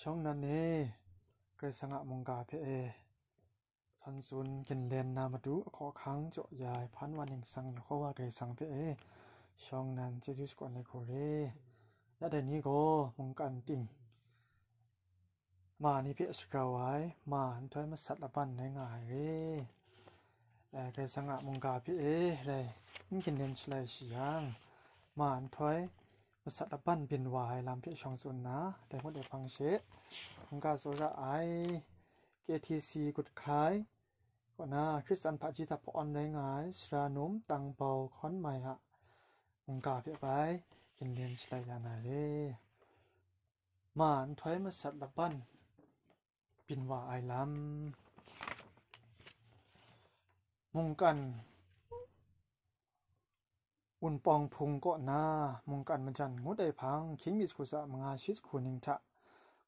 ช่องนั้นเอกรสังมงกาเพเอพันซุนกินเลนนามาดูขอค้างเจาะยายพันวันหนึ่งสังเยขาว่าเกรสังเพเอช่องนั้นจะยุสก่อนเลโคเรยาเดนี้ก็มงกันติงมานี่เพสกาวไว้มาถ้วมาสัตว์ละปันในง่ายเร่แต่เกรสังมงกาเพเอเลยนี่กินเลนสลายเสียงมาถ้วุสัาตบั้นเปนวายลำเพียชองสุนนะแต่คนเด้ฟังเชะองกาโซระไอเกทีซีกุดขายก็นะคริสตันพระจิตาพอนไรงายสรานุมตังเบาค้อนใหม่ฮะองกาเพียไปกินเลียนชลายานาเร่มานถอยมาสัตบั้นปินวาไลำมุงกันอุนปองพุงก็นา มุงกันมันจันงดได้พัง คิงมิสคุสะมงาชิสคุนิงทะ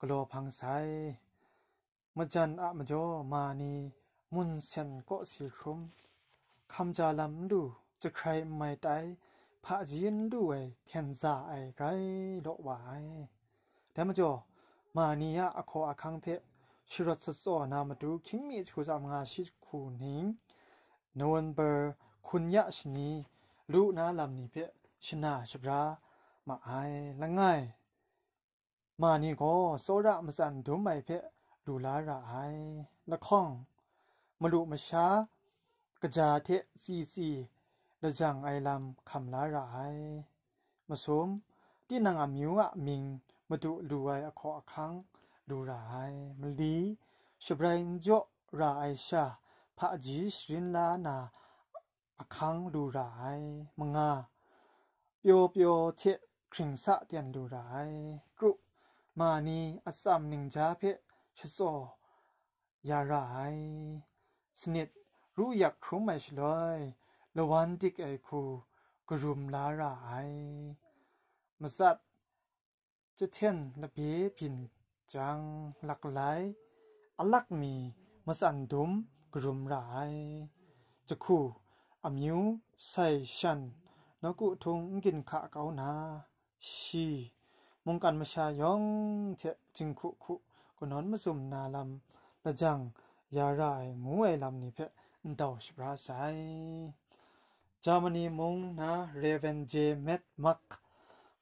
กโลพังไซมันจันอะมจอมานี มุนเซนก็สีครุมคำจาลำดู จะใครไม่ได้ พระจีนด้วยแคนซาไอไกลดอกวายแต่มจอมานียะอคอาคังเพชิรัสสอนามาดู คิงมิสคุสะมงาชิสคุนิงโนววนเบอร์คุณยะชนีรูนาลำนี้เพชนะชบรามาไอละง่าย มานี่ก็โซระมสันดุมไม่เพดูลาระไอละข้องมาลุมาช้ากระจาเทซีซีละจังไอลำคำลาระไอมาสมที่นางอมิวอะมิงมาดูดูไออคออคังดูระไอมาลีชบรายจ่อระไอชาพระจีสรินลานาอคังดูราย มงาเปียวเปียวเ็คริงสะเตียนดูราย กรุมานีอัสามนิงจาเพชโซยารายสนิดรู้อยากครุมไม่ชลวยละวันติกไอคูกรุมลารายมาสัตจะเทยนละเบียพินจังหลักไหลอลักมีมาสันดุมกรุมราย จะคู่อมิวไซชันนกุทุงกินขาเกานาชีมงกันมาชายองเจจึงคุคุกนอนมาสุมนาลำละจังยารายงูไอลำนี่เพะดาวชบราไซจามนีมงนาเรเวนเจเมตมัก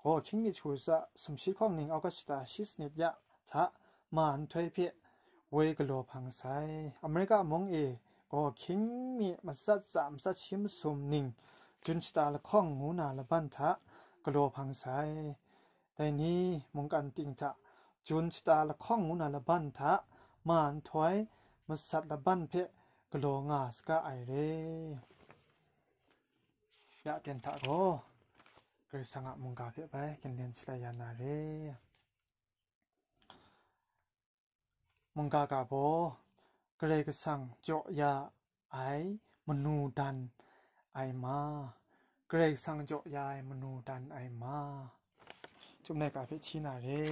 โอคิงมีชูซะสมชิดข้องหนึ่งเอากาสตาชิสเนตยะทะมานถวยเพ่เวกโลพังไซอเมริกามงเอโอ้คิงมีมาสัดสามสัดชิมสมนิ่งจุนชตาละข้องหูนาละบันทะกลัวพังสายแต่นี้มงกันติงจะจุนชตาละข้องหูนาละบันทะมานถอยมาสัดละบันเพะกลัวงาสกาไอเร่ยกเินทกโกกรสังกมงกาเพอไปกินเลียนไลายานาเรมงกากาโบกรกรสังเจาะยาไอ มนูดันไอมากรกรสังเจาะยาไอมนูดันไอมาจุ่มในกาเพชินาเร่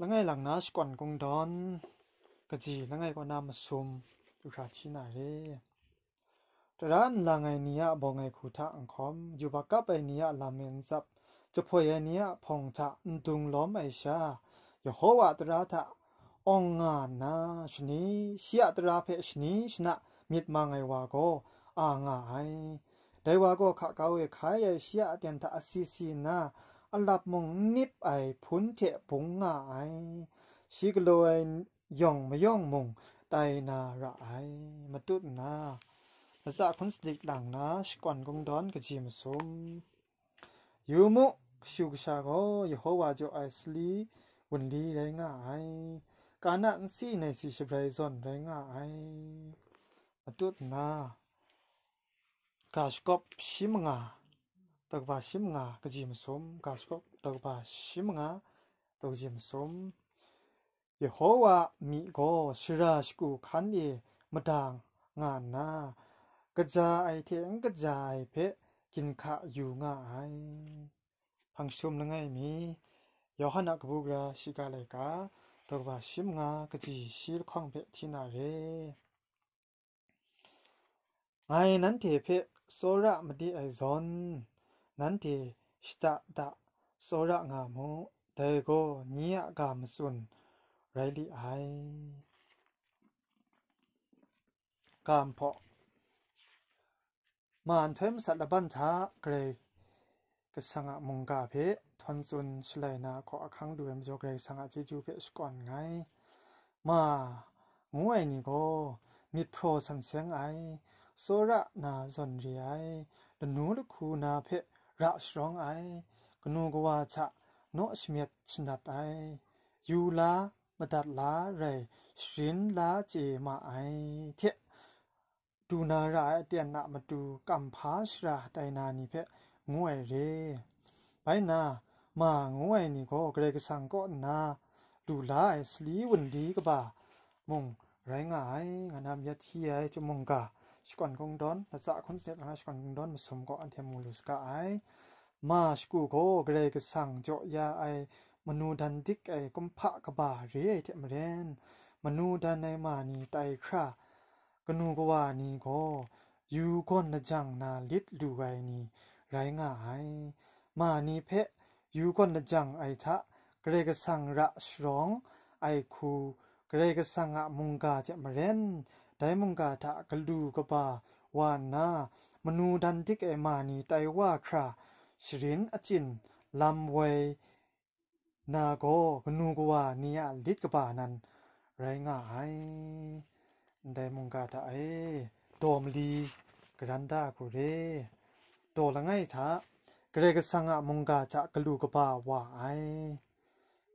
ลังไงหลังนาสก่อนกงดอนกะจีลังไงก็นามาซุมดูขาชินาเร่ร้านลังไงเนียบองไงคูทะอังคอมอยู่บักกับไอเนียลาเมนซับจะพอยไอเนียพองทะดุงล้อมไอชายโฮวาตราทะองงานาชนีชิยตราเพชนีชนะมิดมาไงวาโกอางาไฮไดวาโกขะกาเวขายชิยเตียนทะอสิสีนาอัลลับมงนิบไอพุนเทปุงงาไอชิกโลยย่องมย่องมงไตนาระไอมาตุนาภาษาคนสติกหลังนะชกวนกงดอนกจิมสมยูมุရှုကရှာကိုယေဟောဝါကြောအစလီวันดีไรง่ายการนั่นสีในสีชบไรซอนไรง่ายมาตุดนากาสกบชิมงาตักบาชิมงากจิมสมกาสกบตักบาชิมงาตักจิมสมยโฮวามีโกชราชกูขันเยมดังงานนากระจายเทียงกระจายเพะกินขะอยู่ง่ายฟังชมละไงมียอหันกบุกราสิกาเลกาตัว่าสิมงากจิสิลขวองเพตินาเรไงนันเทเพโซระมดีไอซอนนันเทสตาดาโซระงามโมเดโกนิยกามสุนไรลีไอกามพอมานเทมสัตบันทาเกรกสังะมงกาเพทอนซุนชลัยนาขออคังดูเอ็มจกไรสังอาจิจูเพชก่อนไงมางวยนี่ก็มีโปรสันเสียงไอโซระนาจนเรียไอดนูลคูนาเพระสรองไอกนูกว่าจะโนชเมียดชนัดไอยูลามาดัดลาไรสินลาเจมาไอเทดูนาราเตียนนามาดูกัมพาชราไดนานีเพงวยเรไปนามางวยนี่ก็เกรกสังก็นาดูลายสลีวันดีก็บ่ามงไรงายงานามยาเทียจมงกาชกอนกงดอนละจะคนเสียงะนชกอนกงดอนมาสมก็อันเทมูลุสกาไอมาชกูก็เกรกสังเจาะยาไอ มนูดันดิกไอกุมพะกบ่าเรียเทมเรนมนูดันในมานีไตครากนูกว่านี่ก็อยู่คนละจังนาลิดดูไอนี่ไรงายมานี่เพะยูกนจังไอทะเกรกสังระสรอง ไอคู เกรกสังอะมุงกาจะมเรนไดมุงกาทะกลูกบาวานนามนูดันติกเอมานีไตว่าคราชรินอจินลำเวนาโกมนูกว่านียลิดกบานั้น ไรงาไอไดมุงกาทะเอโดมลีกรันดากูเรโดละไงทะเกรกสังมุงกาจักลูกบ่าวาไอ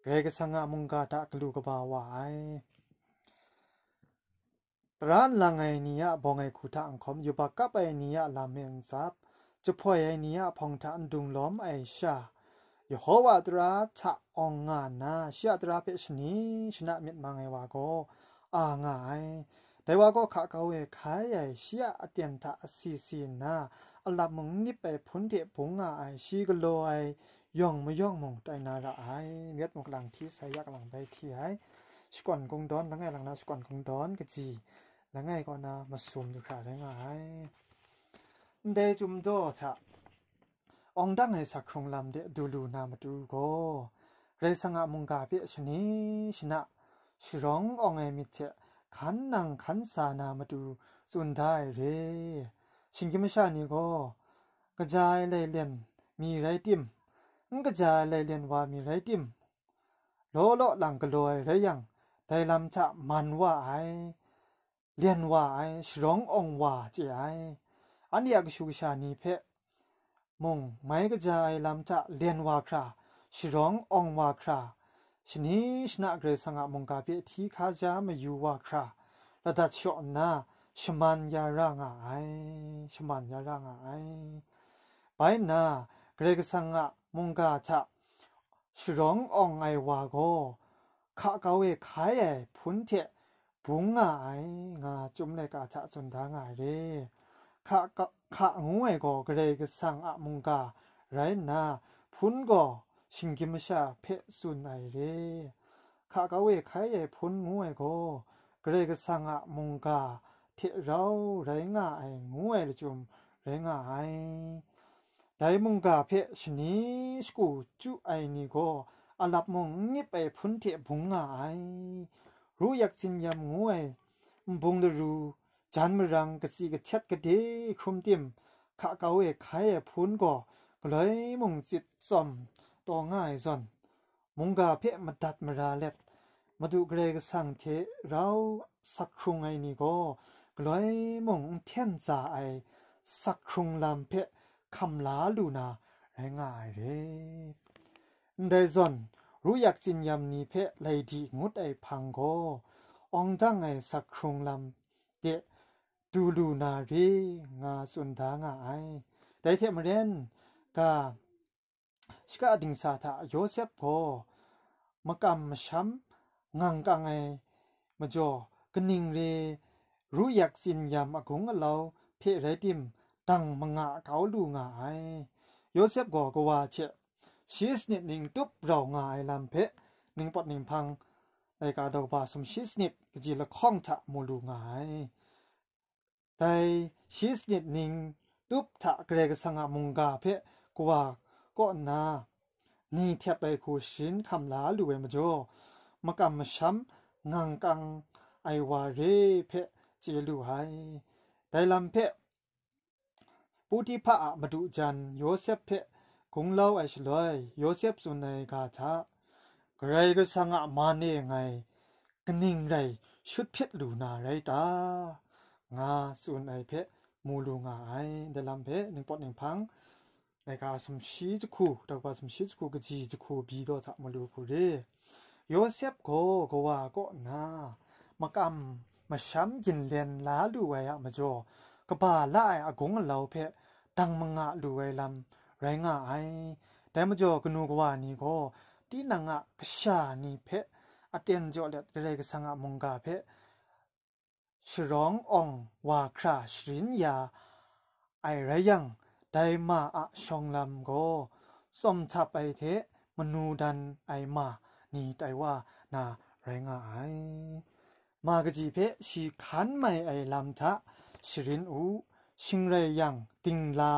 เกรกสังมุงกาจักลูกบ่าวาไอตรานลังไอเนียบองไอคูทังคอมอยู่ปากกับไอเนียลาเมนซับจะพ่อยไอเนียพองทันดุงล้อมไอชายโฮวาตราชะองงานนะเชียตราเพชนีชนะมิตมมงไงวาโกอ่างไงแต่ว่าก็ขาเขาเวขายใหญ่เสียเตียนทาสีสีนะอลลับมึงนี่ไปพุนเถผงอ่ะไอชีก็ลอยย่องไม่ย่องมองใจนาละไอเมียดมกลังที่ใส่ยักหลังไปที่ไอสกอนกงดอนแล้งไงหลังนาสกอนกงดอนกะจีแล้งไงก็นามาซุมดูขาได้ไงเดจุมโดทะองดังไอสักครงลำเดดูลูนามาดูก็เรสังอามุงกาเปียชนีชนะชรององไอมิเชขันนังขันสานามาดูสุนทายเรชิงกิมชานี่ก็กระจายเลยเลียนมีไรติมงกระจายเลยเลียนว่ามีไรติมโลโลหลังกระลอยไรยังได้ลำชะมันว่าไอเลียนว่าไอสรององว่าเจไออันนี้อักชูชานี่เพะมงไม่กระจายลำชะเลียนว่าคราสรององว่าคราชนีชนะเกรสังมงกาเปทีข้าจะมาอยู่ว่าคราระดับชอนาชมันยาร่างไอชมันยาร่างไอไปนาเกรกสังมงกาชะชรององไอวาโกข้าเกาเอขายไอพุนเทบุงไองาจุมเลกาชะสุนทางไอเรข้าข้างูไอโกเกรกสังมงกาไรนาพุนโกชิงกิมชาเพสุนไอเรข้าก็เวขายใหญ่พ้นงูไก็กกระเกสังอะมงกาเทเราไรงาไองูไอจุมไรงาไอไดมงกาเพชนีสกูจุไอนี่ก็อลับมงนิไปพุนเทบุงาไอรู้อยากจินยำงวไมบุงดรูจันมรังกะสีกะเช็ดกะเดคุมเตีมข้าก็เวขายใหญ่พ้นก็เลยมุงจิตซอมตัวง่ายส่วนมุงกาเพ่มาดัดมาราเล็บมาดูเกรกสังเทเราสักครุงไอนี่ก็กลอยมงเทียนจ่าไอสักครุงลำเพ่คำลาลูนาไรง่ายเลยได้ส่วนรู้อยากจินยำนี้เพ่เลยดีงดไอพังก็องดังไอสักครุงลำเดดูลูนาเรงาสุนทางาไอได้เทมเรนกาสกอดิงสาทาโยเซฟโกมกำมชัมงังกังไอมจอกนิงเรรู้อยากสินยามอกุงเราเพรรติมตั้งมงะเขาดูงายอโยเซฟโกก็ว่าเชชีสเนิดหนึ่งตุบเรางายลำเพะหนึ่งปอดหนึ่งพังไอกาดอกบาสมชีสเนิดกจีละข้องทะมูลูงายแต่ชีสนิดหนึ่งตุบทะเกรกสังหมุงกาเพะกว่าก็นานี่เทียบไปคูชินคำลาลูเวมจ้อมกำมช้ำงังกังไอวารรเพเจลูไฮได้ลำเพปุถีพระอมาดูจันโยเซฟเพคงเล่าไอชลอย โยเซฟสุนัยกาชาใครก็สังอามาเนไง กนิ่งไรชุดเพชรลูนาไรตา งาสุนไอเพมูลูงาไอไดลำเพหนึ่งปอดหนึ่งพัง내가숨쉬지코라고숨쉬지코그지지코비더자물로고래요셉거거와거나막암마샴긴렌라루와야마죠그바라야아공라오페당망아루웨람라잉아아이대마죠그누거와니고띠낭아그샤니페아텐죠레그레그상아뭔가페ရှရောင်းအောင်ဝါခရာရှရင်ယာအိုင်ရယံไดมาอะชองลำโกสมทับไปเทะมนูดันไอมานี่ไตว่านาแรงไอมากจีเพชีขันไม่ไอลำทะสิรินอูชิงไรยังติงลา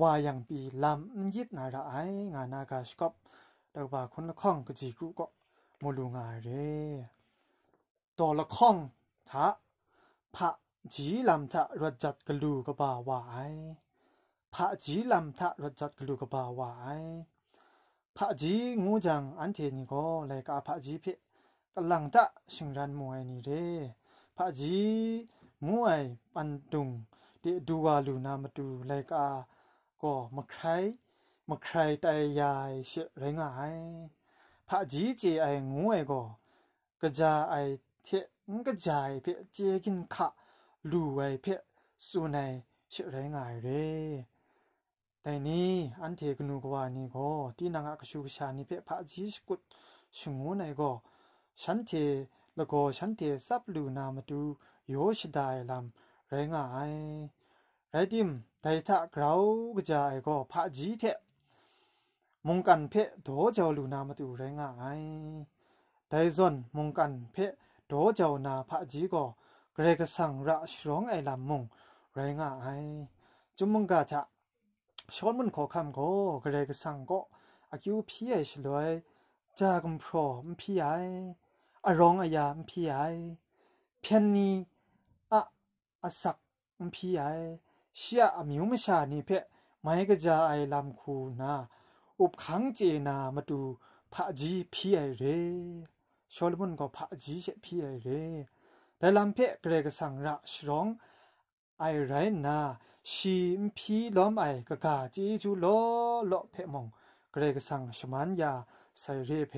ว่ายังปีลำยิดนาระไองานากาสกบเดาว่าคนละข้องกจีกุก็มลุงไอเรต่อละข้องทะพระจีลำทะรจัดกลูกบ่าว่าไอพระจีลำทะรจัดกลูกบาวายพระจีงูจังอันเทนี่ก็เลยกาพระจีเพกำลังจะชิงรันมวยนี่เด้พระจีมวยปันตุงเดดูวาลูนามาดูเลยกาก็มาใครมาใครแต่ยายเสียแรงายพระจีเจไองูไอก็กระจาไอเทกระจายเพเจกินขะลูไอเพสุนัยเสียไรงายเด้ไอ้นี่อันเทกนูกว่านี่ก็ที่นางอักชูชานี่เปพระจีสกุตชงูนหนก็ฉันเทแล้วก็ฉันเทสับลูนามาดูโยชดายลำแรงอายไรดิมได้ากราก็จายก็พระจีเทมงกันเพะโดเจ้าลูนามาดูแรงอายได่วนมงกันเพะโดเจ้านาพระจีก็เกรกสังระชร้องไอ้ลำมงแรงอายจุมมงกาจะชอนมันขอคำก็กระไรก็สั่งก็อากิวพี่ไอชลยจากมพรมพี่ไออารองอายามพี่ไอเพียนนี้อะอาศักพี่ไอเชียมิวไม่ชานี่เพะไม่ก็จะไอลำคูนาอุบขังเจนามาดูพระจีพี่ไอเรชอลมันก็พระจีเชพี่ไอเรแต่ลำเพะกระไรก็สั่งระชรองไอไรนาชิมพีล้อมไอกะกาจีจูโลโลเพมงกรกสังชมันยาใส่เรเพ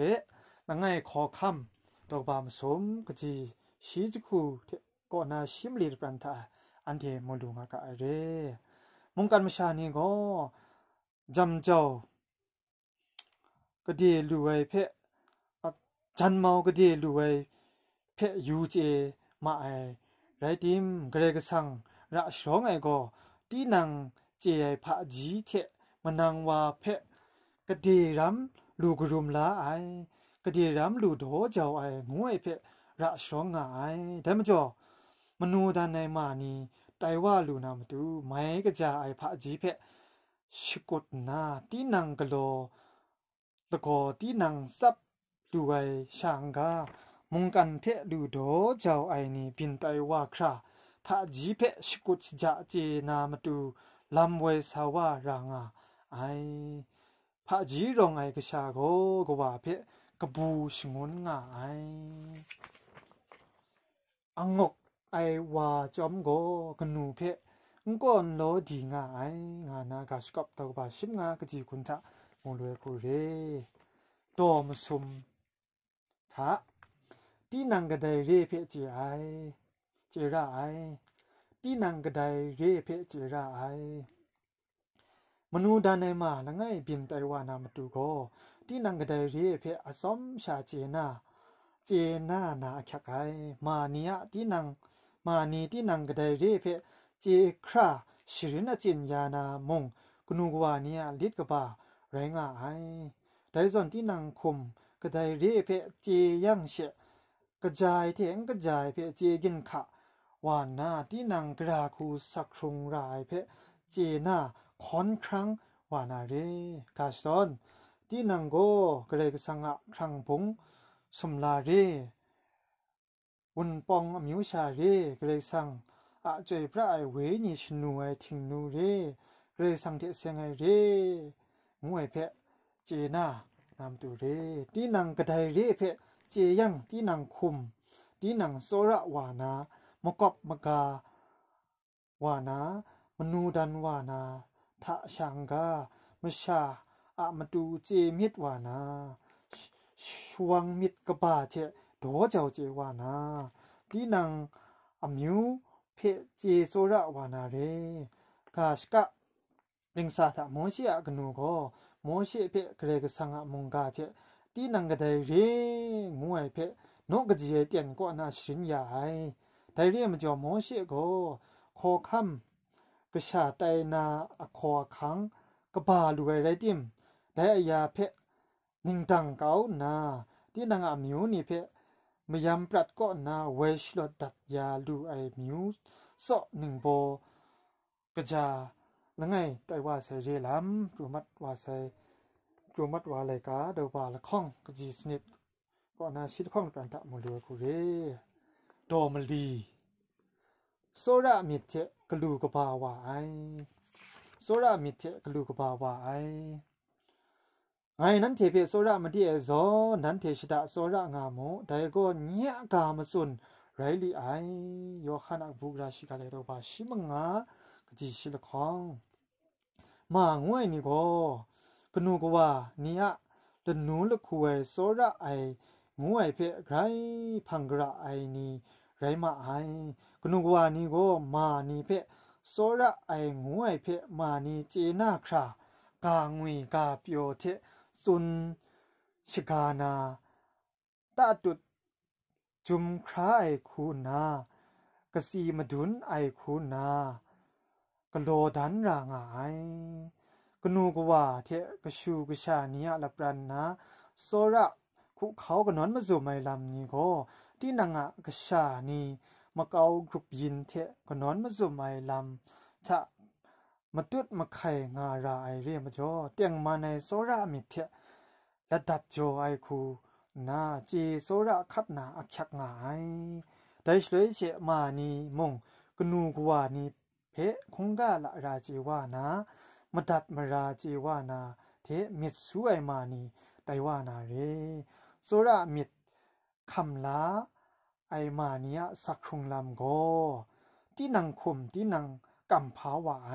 นังไงขอคำดอกบามสมกจีชีจคูเทก่นาชิมลีปรันทาอันเทมลุงกะไอเรมงการมชานีก็จำเจ้ากะดีรวยเพะจันเมากะดีรวยเพะยูเจมาไอไรติมกรกสังระชองไงก็ตีนังเจยพระจีเทมนังวาเพะกะเดรัมลูกรุมลาไอกะเดรัมลูโดเจ้าไองวยเพะระชองไงแต่มจ่อมนูดานในมานีไตว่าลูนามาดูไม่กะจาไอพระจีเพะชกดนาตีนังกะโลตะกอตีนังซับดูไอช่างกามุงกันเพะดูโดเจ้าไอนี่บินไตว่าคราဖာဂျီဖက်ရှကုတ်ဂျာเจนามตูလမ်ဝဲဆာဝရာငါအိုင်ဖာဂျီရောငိုင်ကရှာကိုကဘာဖက်ကဘူရှငွန်းငါအိုင်အငေါไอว่าจอมโกกนูเพะงก่อนโลดีงาไองานากาสกับตกบาชิมงากจีคุณทะมงลวยกูเรตอมสุมทะที่นังกระไดเรเพะจีไอเจระไอที่นางกระไดเรียเพเจระไอมนูดานในมาละไงบินไตวานามาดูก็ตีนางกระไดเรียเพอาสมชาเจนา เจนานาขกไอมาเนียที่นางมาเนียที่นางกระไดเรียเพเจคราชรินจินยานามงกนูกวาเนียลิดกบ่าแรงาไอได้ส่วนที่นางคุมก็ได้เรียเพเจยังเชกระจายเถียงกระจายเพเจกินขาวานนาที่นางกราคูสักครงรายเพเจนาคอนครั้งวานาเรกาสตอนที่นางโกเกรกสังะครั้งพงสมลาเรวุนปองมิวชาเรเกรกสังอาจยพระไอเวนิชนูไอทิงนูเรเกรกสังเทเสียงไอเรงวยเพ เจนานามตูเรที่นางกระไดเรเพเจยังที่นางคุมที่นางโซระวานาမကော့မကာဝါနာမနူဒန်ဝါနာทะชังกามชาอะมาดูเจมิดวานาช่วงมิดกบาเจโดเจ้าเจวานาดีนังอมิวเพเจโซระวานาเรกาชกะดิงสาทะมอชิอะกนูโกมอชิเพเกรกสังอะมงกาเจดีนังกะไดเรงวยเพนกกะเจเตียนกอนาชินยาไอไดเรียมจอมอชิโกขอคํากะชาไตนาอขอคังกะบาลุเวไรติมไดอะยาเพนิงดังกาวนาตินางอมิวนี่เพมยามปรัดก็นาเวชลอดัดยาลูไอมิวซอหนึ่งโบกะจาละไงไตว่าเสเรลัมรุมัดว่าเสรุมัดว่าไลกาเดวบาละข้องกะจีสนิดก็นาชิดข้องปันตะมุเลกูเรတော်မလီစောရမြစ်တဲ့ဂလူကဘာဝအိုင်စောရမြစ်တဲ့ဂလူကဘာဝအိုင်အိုင်နန်တေဖေစောရမတိအဇောနန်တေရှိတာစောရငါမွန်ဒါကောညက်ကာမစွန်ရိုင်လီအိုင်ယောဟန်အဘူဂရာရှိကလေးတော့ပါရှိမငါကတိရှိလခေါင်မာငွေနီကောကနုကဝနီယလနုလခွေစောရအိုင်ငွေဖေဂရိုင်းဖန်ဂရာအိုင်နီไรมาไอ้กนุกวานีโกมานีเพะโซระไอ้งวย เพะมานีเจนาครากางวยกาเปียวเทสุนชิกานาตาตุดจุมคราไอคูนากะสีมาดุนไอคูนากะโลดันรางไอกนูกว่าเทกชูกชาเนียละปรันนะโซระคุเขากนอนมาสู่ไม่ลำนี้ก็ตีนังะกชานีมาเกากรุบยินเทะก็นอนมาซุมไอลำชะมาตุดมาไข่งาราไอเรียมาจอเตียงมาในโซรามิเทะละดัดโจไอคูนาจีโซระคัดนาอักยักงายแต่ช่วยเชมานีมงกนูกวานีเพคงกาละราจีวานามาดัดมาราจีวานาเทมิดสวยมานีไตวานาเรโซระมิดคำลาไอมาเนียสักคุงลำโก ที่นังคุมที่นังกำผาวาไอ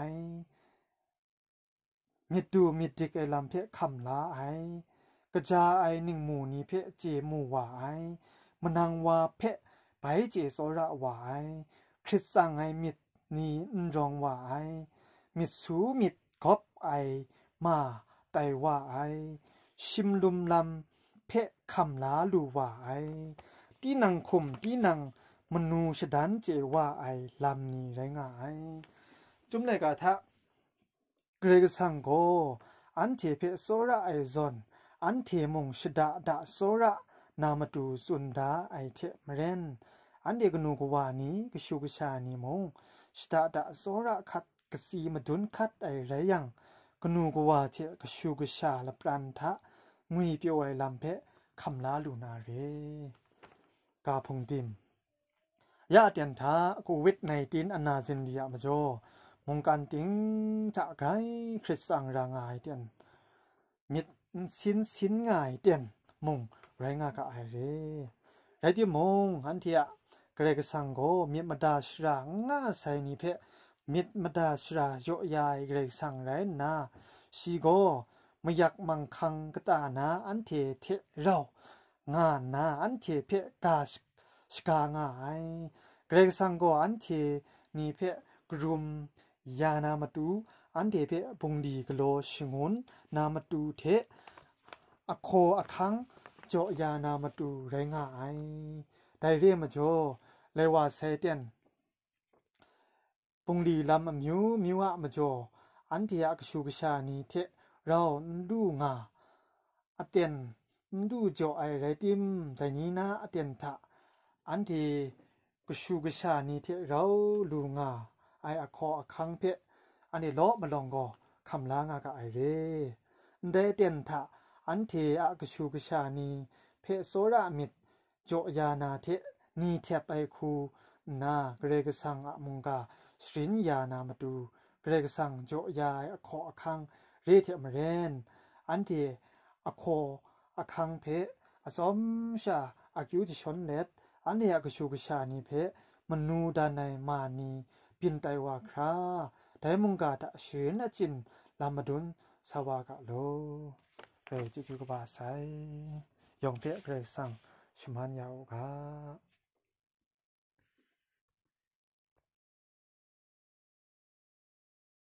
มิดูมิดิกไอลำเพะคำลาไอกระจาไอหนึ่งหมู่นี้เพะเจหมู่วาไอมนังวาเพะไปเจโซระวาไอคริสสังไอมิดนี้รองวาไอมิดสูมิดกบไอมาไตวาไอชิมลุมลำเพคคำลาลูวาไอที่นังคมที่นังมนูชดันเจว่าไอลำนี้ไรงายจุมเลยกะทะเกรกสังโกอันเทเพโซระไอซอนอันเทมงชดาดาโซระนามาดูสุนดาไอเทมเรนอันเดกนูกวานีกชูกชานีมง ชดาดาโซระคัดกสีมาดุนคัดไอไรยังกนูกวาเทกชูกชาละปรันทะมุยเปียวไว้ลำเพะคำลาลูนาเรกาพงดิมยาเตียนท้าโควิดในตินอนาซินเดียมาโจมงการติงจะไกรคริสสังรางายเตียนมิดสินสินง่ายเตียนมงไรงากะไอเรไรที่มงอันเทียกรกสังโกมิดมาดาชรางาไซนิเพมิดมาดาชรายโยยายเกรกสังไรนาสีโกม่ยักมังคังกตานาอันเทเทเรางานนาอันเทเพกาสกางายเกรกสังโกอันเทนีเพกรุมยานามาตูอันเทเพบุงดีกโลชงุนนามาตูเทอโคอคังโจยานามาตูไรงายได้เรียมาโจเลยว่าเซเตียนปุงดีลำมิวมิวะมาโจอันเทียกชูกชานีเทเราดูงาอเตียนดูเจ้าไอไรติมแต่นี้นะอเตียนทะอันที่กชูกชานี่ที่เราลูงาไออคออคังเพออันนี้ล้อมาลองก็คำลางากะไอเรได้เตียนทะอันที่อกชูกชานี่เพอโซรามิดโจยานาเทนีเทบไอคูนาเกรกสังอะมงกาสรินยานามาดูเกรกสังโจยาอคออคังรีเทมเรนอันที่อโคอคังเพอสมชาอคิวติชนเลตอันนี้อกชูกชานีเพมนูดานในมานีปินไตวาคราได่มุงกาตะชินจิน ลามดุน สวากะโล เรจิจุกบาไซยองเพเรสังชมานยาวกา